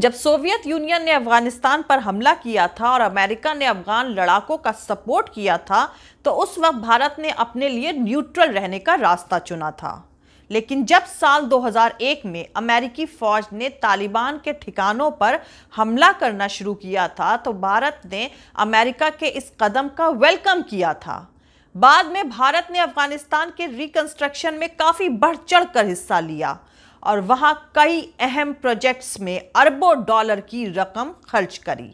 जब Soviet union ने अफगानिस्तान पर हमला किया था और अमेरिका ने अफगान लड़ाकों का सपोर्ट किया था तो उस वक्त भारत ने अपने लिए न्यूट्रल रहने का रास्ता चुना था लेकिन जब साल 2001 में अमेरिकी फौज ने तालिबान के ठिकानों पर हमला करना शुरू किया था तो भारत ने अमेरिका के इस कदम का वेलकम किया था बाद में भारत ने अफगानिस्तान के रिकंस्ट्रक्शन में काफ़ी बढ़ चढ़ कर हिस्सा लिया और वहां कई अहम प्रोजेक्ट्स में अरबों डॉलर की रकम खर्च करी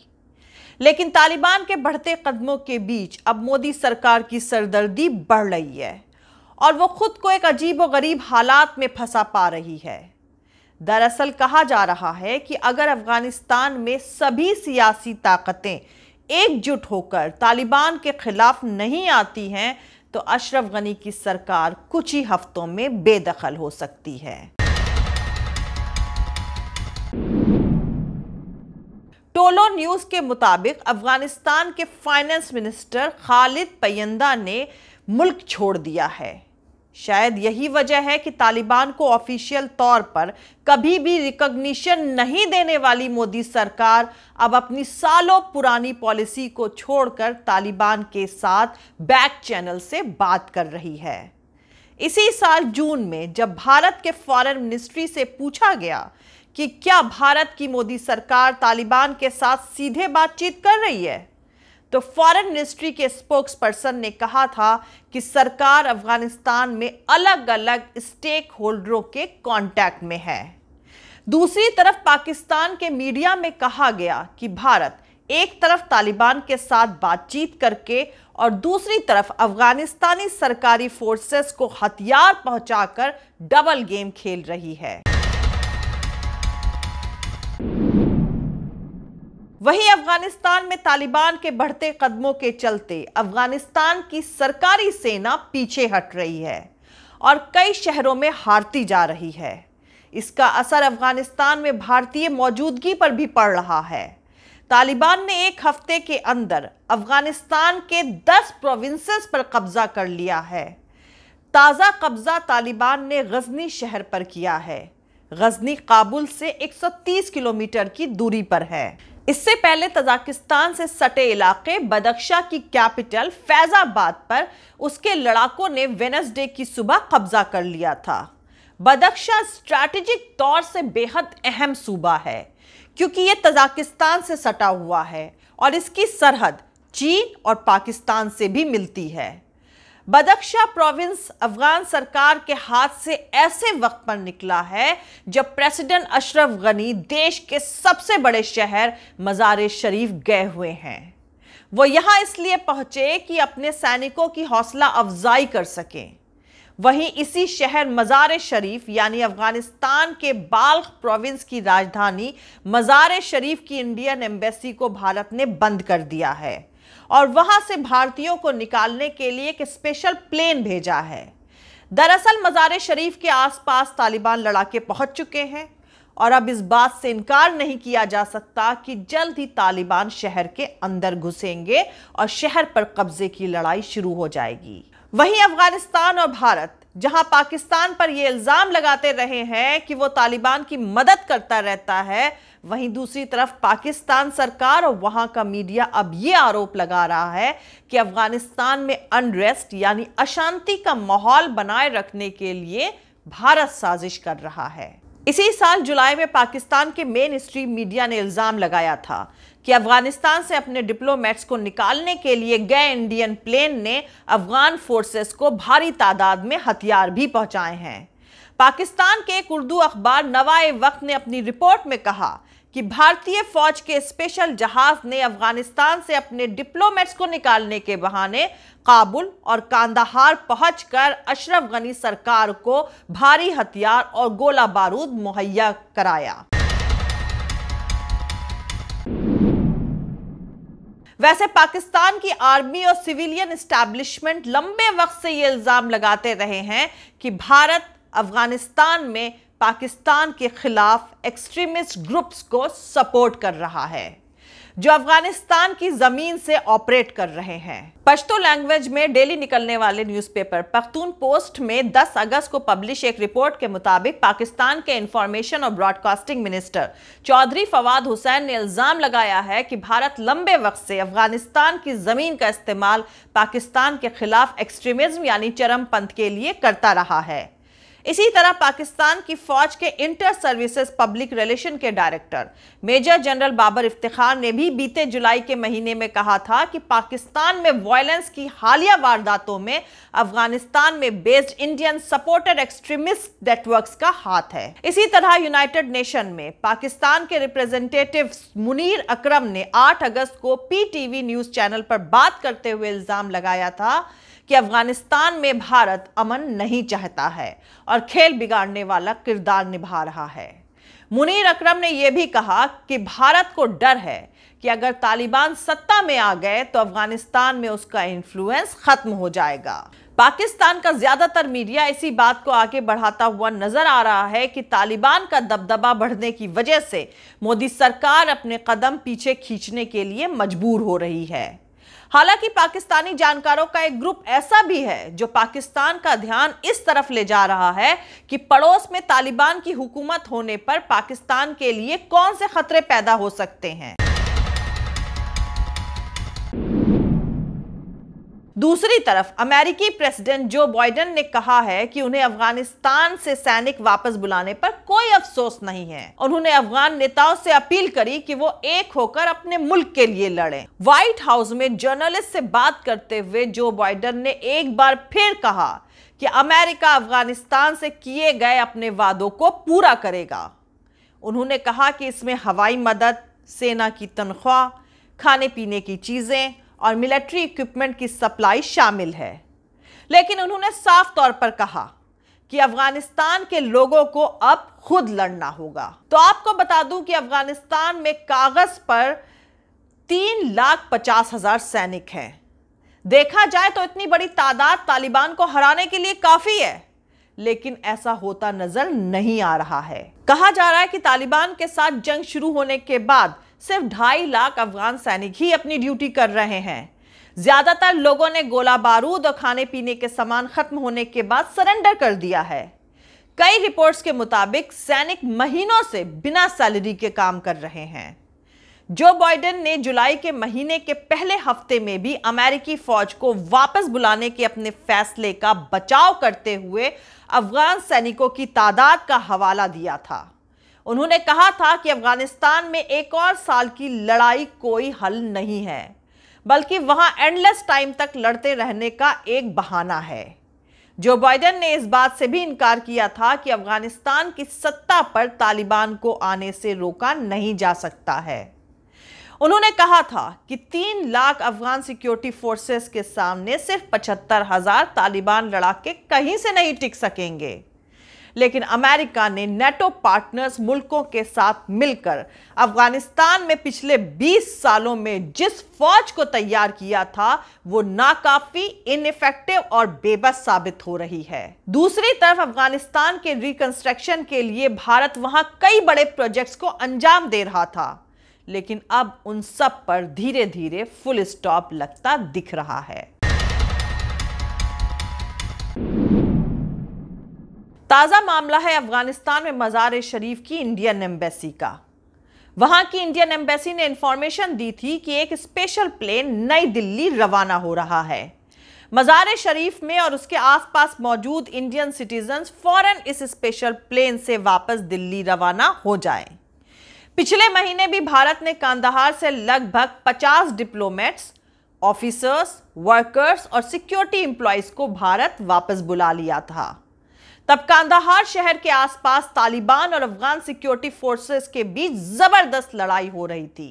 लेकिन तालिबान के बढ़ते कदमों के बीच अब मोदी सरकार की सरदर्दी बढ़ रही है और वो खुद को एक अजीब व गरीब हालात में फंसा पा रही है दरअसल कहा जा रहा है कि अगर अफगानिस्तान में सभी सियासी ताकतें एकजुट होकर तालिबान के खिलाफ नहीं आती हैं तो अशरफ गनी की सरकार कुछ ही हफ्तों में बेदखल हो सकती है डोलो न्यूज़ के मुताबिक अफगानिस्तान के फाइनेंस मिनिस्टर खालिद पैंदा ने मुल्क छोड़ दिया है शायद यही वजह है कि तालिबान को ऑफिशियल तौर पर कभी भी रिकॉग्निशन नहीं देने वाली मोदी सरकार अब अपनी सालों पुरानी पॉलिसी को छोड़कर तालिबान के साथ बैक चैनल से बात कर रही है इसी साल जून में जब भारत के फॉरेन मिनिस्ट्री से पूछा गया कि क्या भारत की मोदी सरकार तालिबान के साथ सीधे बातचीत कर रही है तो फॉरेन मिनिस्ट्री के स्पोक्स पर्सन ने कहा था कि सरकार अफगानिस्तान में अलग अलग स्टेक होल्डरों के कांटेक्ट में है दूसरी तरफ पाकिस्तान के मीडिया में कहा गया कि भारत एक तरफ तालिबान के साथ बातचीत करके और दूसरी तरफ अफगानिस्तानी सरकारी फोर्सेस को हथियार पहुंचाकर डबल गेम खेल रही है वहीं अफगानिस्तान में तालिबान के बढ़ते कदमों के चलते अफगानिस्तान की सरकारी सेना पीछे हट रही है और कई शहरों में हारती जा रही है इसका असर अफगानिस्तान में भारतीय मौजूदगी पर भी पड़ रहा है तालिबान ने एक हफ्ते के अंदर अफगानिस्तान के 10 प्रोविंसेस पर कब्जा कर लिया है ताज़ा कब्जा तालिबान ने गजनी शहर पर किया है गजनी काबुल से 130 किलोमीटर की दूरी पर है इससे पहले तजाकिस्तान से सटे इलाके बदख्शा की कैपिटल फैजाबाद पर उसके लड़ाकों ने वेनसडे की सुबह कब्जा कर लिया था बदख्शा स्ट्रैटेजिक तौर से बेहद अहम सूबा है क्योंकि ये तजाकिस्तान से सटा हुआ है और इसकी सरहद चीन और पाकिस्तान से भी मिलती है बदख्शा प्रोविंस अफगान सरकार के हाथ से ऐसे वक्त पर निकला है जब प्रेसिडेंट अशरफ गनी देश के सबसे बड़े शहर मज़ार शरीफ गए हुए हैं वो यहाँ इसलिए पहुँचे कि अपने सैनिकों की हौसला अफजाई कर सकें वहीं इसी शहर मज़ार शरीफ यानी अफ़गानिस्तान के बाल्ख प्रोविंस की राजधानी मज़ार शरीफ की इंडियन एम्बेसी को भारत ने बंद कर दिया है और वहां से भारतीयों को निकालने के लिए एक स्पेशल प्लेन भेजा है दरअसल मज़ार शरीफ के आसपास तालिबान लड़ाके पहुंच चुके हैं और अब इस बात से इनकार नहीं किया जा सकता कि जल्द ही तालिबान शहर के अंदर घुसेंगे और शहर पर कब्जे की लड़ाई शुरू हो जाएगी वहीं अफगानिस्तान और भारत जहां पाकिस्तान पर यह इल्जाम लगाते रहे हैं कि वो तालिबान की मदद करता रहता है वहीं दूसरी तरफ पाकिस्तान सरकार और वहां का मीडिया अब ये आरोप लगा रहा है कि अफगानिस्तान में अनरेस्ट यानी अशांति का माहौल बनाए रखने के लिए भारत साजिश कर रहा है इसी साल जुलाई में पाकिस्तान के मेन स्ट्रीम मीडिया ने इल्ज़ाम लगाया था कि अफगानिस्तान से अपने डिप्लोमेट्स को निकालने के लिए गए इंडियन प्लेन ने अफगान फोर्सेस को भारी तादाद में हथियार भी पहुंचाए हैं पाकिस्तान के एक उर्दू अखबार नवाए वक्त ने अपनी रिपोर्ट में कहा कि भारतीय फौज के स्पेशल जहाज ने अफगानिस्तान से अपने डिप्लोमेट्स को निकालने के बहाने काबुल और कांदाहार पहुंचकर अशरफ गनी सरकार को भारी हथियार और गोला बारूद मुहैया कराया वैसे पाकिस्तान की आर्मी और सिविलियन स्टैब्लिशमेंट लंबे वक्त से ये इल्ज़ाम लगाते रहे हैं कि भारत अफगानिस्तान में पाकिस्तान के खिलाफ एक्सट्रीमिस्ट ग्रुप्स को सपोर्ट कर रहा है जो अफगानिस्तान की जमीन से ऑपरेट कर रहे हैं पश्तो लैंग्वेज में डेली निकलने वाले न्यूज़पेपर पख्तून पोस्ट में 10 अगस्त को पब्लिश एक रिपोर्ट के मुताबिक पाकिस्तान के इंफॉर्मेशन और ब्रॉडकास्टिंग मिनिस्टर चौधरी फवाद हुसैन ने इल्ज़ाम लगाया है कि भारत लंबे वक्त से अफगानिस्तान की ज़मीन का इस्तेमाल पाकिस्तान के खिलाफ एक्सट्रीमिज्म यानी चरम पंथ के लिए करता रहा है इसी तरह पाकिस्तान की फौज के इंटर सर्विसेज पब्लिक रिलेशन के director major general Babar Iftikhar ने भी बीते जुलाई के महीने में कहा था कि पाकिस्तान में वायलेंस की हालिया वारदातों में अफगानिस्तान में based Indian supported extremist network का हाथ है इसी तरह यूनाइटेड नेशन में पाकिस्तान के रिप्रेजेंटेटिव मुनीर अक्रम ने आठ अगस्त को पी न्यूज चैनल पर बात करते हुए इल्जाम लगाया था कि अफगानिस्तान में भारत अमन नहीं चाहता है और खेल बिगाड़ने वाला किरदार निभा रहा है मुनीर अकरम ने यह भी कहा कि भारत को डर है कि अगर तालिबान सत्ता में आ गए तो अफगानिस्तान में उसका इन्फ्लुएंस खत्म हो जाएगा पाकिस्तान का ज्यादातर मीडिया इसी बात को आगे बढ़ाता हुआ नजर आ रहा है कि तालिबान का दबदबा बढ़ने की वजह से मोदी सरकार अपने कदम पीछे खींचने के लिए मजबूर हो रही है हालांकि पाकिस्तानी जानकारों का एक ग्रुप ऐसा भी है जो पाकिस्तान का ध्यान इस तरफ ले जा रहा है कि पड़ोस में तालिबान की हुकूमत होने पर पाकिस्तान के लिए कौन से खतरे पैदा हो सकते हैं दूसरी तरफ अमेरिकी प्रेसिडेंट जो बाइडेन ने कहा है कि उन्हें अफगानिस्तान से सैनिक वापस बुलाने पर कोई अफसोस नहीं है उन्होंने अफगान नेताओं से अपील करी कि वो एक होकर अपने मुल्क के लिए लड़े व्हाइट हाउस में जर्नलिस्ट से बात करते हुए जो बाइडेन ने एक बार फिर कहा कि अमेरिका अफगानिस्तान से किए गए अपने वादों को पूरा करेगा उन्होंने कहा कि इसमें हवाई मदद सेना की तनख्वाह खाने पीने की चीजें और मिलिट्री इक्विपमेंट की सप्लाई शामिल है लेकिन उन्होंने साफ तौर पर कहा कि अफगानिस्तान के लोगों को अब खुद लड़ना होगा तो आपको बता दूं कि अफगानिस्तान में कागज पर तीन लाख पचास हजार सैनिक हैं देखा जाए तो इतनी बड़ी तादाद तालिबान को हराने के लिए काफी है लेकिन ऐसा होता नजर नहीं आ रहा है कहा जा रहा है कि तालिबान के साथ जंग शुरू होने के बाद सिर्फ ढाई लाख अफगान सैनिक ही अपनी ड्यूटी कर रहे हैं ज्यादातर लोगों ने गोला बारूद और खाने पीने के सामान खत्म होने के बाद सरेंडर कर दिया है कई रिपोर्ट्स के मुताबिक सैनिक महीनों से बिना सैलरी के काम कर रहे हैं जो बाइडेन ने जुलाई के महीने के पहले हफ्ते में भी अमेरिकी फौज को वापस बुलाने के अपने फैसले का बचाव करते हुए अफगान सैनिकों की तादाद का हवाला दिया था उन्होंने कहा था कि अफगानिस्तान में एक और साल की लड़ाई कोई हल नहीं है बल्कि वहां एंडलेस टाइम तक लड़ते रहने का एक बहाना है जो बाइडेन ने इस बात से भी इनकार किया था कि अफगानिस्तान की सत्ता पर तालिबान को आने से रोका नहीं जा सकता है उन्होंने कहा था कि तीन लाख अफगान सिक्योरिटी फोर्सेस के सामने सिर्फ पचहत्तर हजार तालिबान लड़ाके कहीं से नहीं टिक सकेंगे लेकिन अमेरिका ने नेटो पार्टनर्स मुल्कों के साथ मिलकर अफगानिस्तान में पिछले 20 सालों में जिस फौज को तैयार किया था वो नाकाफी इनफेक्टिव और बेबस साबित हो रही है दूसरी तरफ अफगानिस्तान के रिकंस्ट्रक्शन के लिए भारत वहां कई बड़े प्रोजेक्ट्स को अंजाम दे रहा था लेकिन अब उन सब पर धीरे धीरे फुल स्टॉप लगता दिख रहा है ताज़ा मामला है अफगानिस्तान में मज़ार शरीफ की इंडियन एम्बेसी का वहां की इंडियन एम्बेसी ने इंफॉर्मेशन दी थी कि एक स्पेशल प्लेन नई दिल्ली रवाना हो रहा है मज़ार शरीफ में और उसके आसपास मौजूद इंडियन सिटीजन्स फौरन इस स्पेशल प्लेन से वापस दिल्ली रवाना हो जाए पिछले महीने भी भारत ने कांदाहार से लगभग 50 डिप्लोमेट्स ऑफिसर्स वर्कर्स और सिक्योरिटी एम्प्लॉयज़ को भारत वापस बुला लिया था तब कांदाहार शहर के आसपास तालिबान और अफगान सिक्योरिटी फोर्सेस के बीच जबरदस्त लड़ाई हो रही थी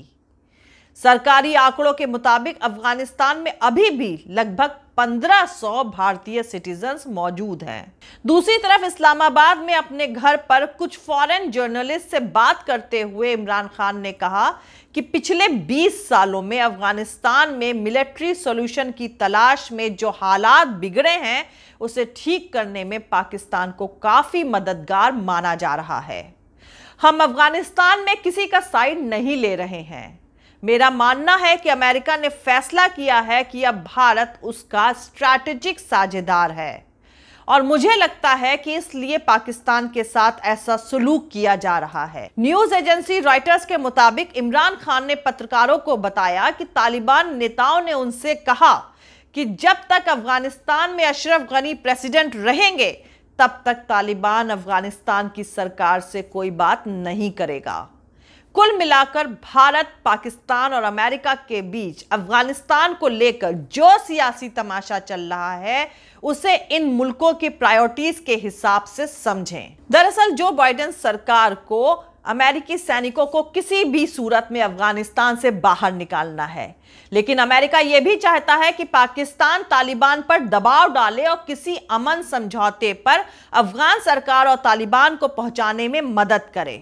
सरकारी आंकड़ों के मुताबिक अफगानिस्तान में अभी भी लगभग 1500 भारतीय सिटीजन्स मौजूद हैं दूसरी तरफ इस्लामाबाद में अपने घर पर कुछ फॉरेन जर्नलिस्ट से बात करते हुए इमरान खान ने कहा कि पिछले 20 सालों में अफगानिस्तान में मिलिट्री सॉल्यूशन की तलाश में जो हालात बिगड़े हैं उसे ठीक करने में पाकिस्तान को काफ़ी मददगार माना जा रहा है हम अफगानिस्तान में किसी का साइड नहीं ले रहे हैं मेरा मानना है कि अमेरिका ने फैसला किया है कि अब भारत उसका स्ट्रैटेजिक साझेदार है और मुझे लगता है कि इसलिए पाकिस्तान के साथ ऐसा सुलूक किया जा रहा है न्यूज एजेंसी रॉयटर्स के मुताबिक इमरान खान ने पत्रकारों को बताया कि तालिबान नेताओं ने उनसे कहा कि जब तक अफगानिस्तान में अशरफ गनी प्रेसिडेंट रहेंगे तब तक तालिबान अफगानिस्तान की सरकार से कोई बात नहीं करेगा कुल मिलाकर भारत पाकिस्तान और अमेरिका के बीच अफगानिस्तान को लेकर जो सियासी तमाशा चल रहा है उसे इन मुल्कों की प्रायोरिटीज के हिसाब से समझें दरअसल जो बाइडेन सरकार को अमेरिकी सैनिकों को किसी भी सूरत में अफगानिस्तान से बाहर निकालना है लेकिन अमेरिका यह भी चाहता है कि पाकिस्तान तालिबान पर दबाव डाले और किसी अमन समझौते पर अफगान सरकार और तालिबान को पहुंचाने में मदद करे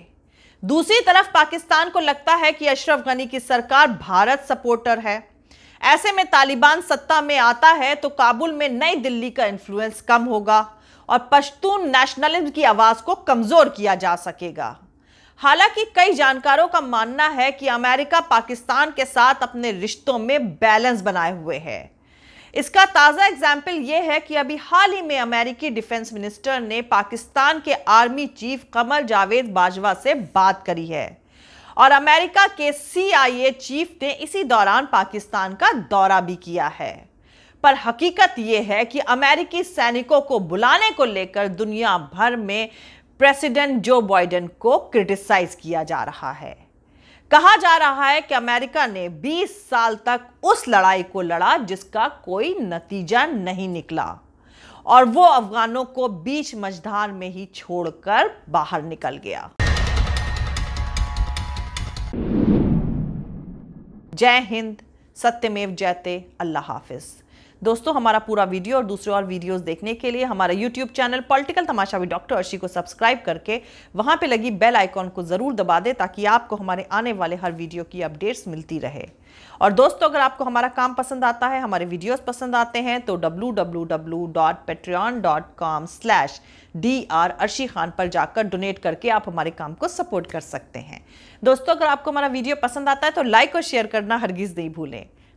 दूसरी तरफ पाकिस्तान को लगता है कि अशरफ गनी की सरकार भारत सपोर्टर है ऐसे में तालिबान सत्ता में आता है तो काबुल में नई दिल्ली का इन्फ्लुएंस कम होगा और पश्तून नेशनलिज्म की आवाज को कमजोर किया जा सकेगा हालांकि कई जानकारों का मानना है कि अमेरिका पाकिस्तान के साथ अपने रिश्तों में बैलेंस बनाए हुए है इसका ताज़ा एग्जाम्पल ये है कि अभी हाल ही में अमेरिकी डिफेंस मिनिस्टर ने पाकिस्तान के आर्मी चीफ कमर जावेद बाजवा से बात करी है और अमेरिका के सीआईए चीफ ने इसी दौरान पाकिस्तान का दौरा भी किया है पर हकीकत यह है कि अमेरिकी सैनिकों को बुलाने को लेकर दुनिया भर में प्रेसिडेंट जो बाइडेन को क्रिटिसाइज किया जा रहा है कहा जा रहा है कि अमेरिका ने 20 साल तक उस लड़ाई को लड़ा जिसका कोई नतीजा नहीं निकला और वो अफगानों को बीच मझधार में ही छोड़कर बाहर निकल गया जय हिंद सत्यमेव जयते अल्लाह हाफिज़ दोस्तों हमारा पूरा वीडियो और दूसरे और वीडियोस देखने के लिए हमारा यूट्यूब चैनल पॉलिटिकल तमाशा भी डॉक्टर अर्शी को सब्सक्राइब करके वहां पे लगी बेल आइकॉन को ज़रूर दबा दें ताकि आपको हमारे आने वाले हर वीडियो की अपडेट्स मिलती रहे और दोस्तों अगर आपको हमारा काम पसंद आता है हमारे वीडियोज पसंद आते हैं तो आर अर्शी खान पर जाकर डोनेट करके आप हमारे काम को सपोर्ट कर सकते हैं दोस्तों अगर आपको हमारा वीडियो पसंद आता है तो लाइक और शेयर करना हरगिज़ नहीं भूलें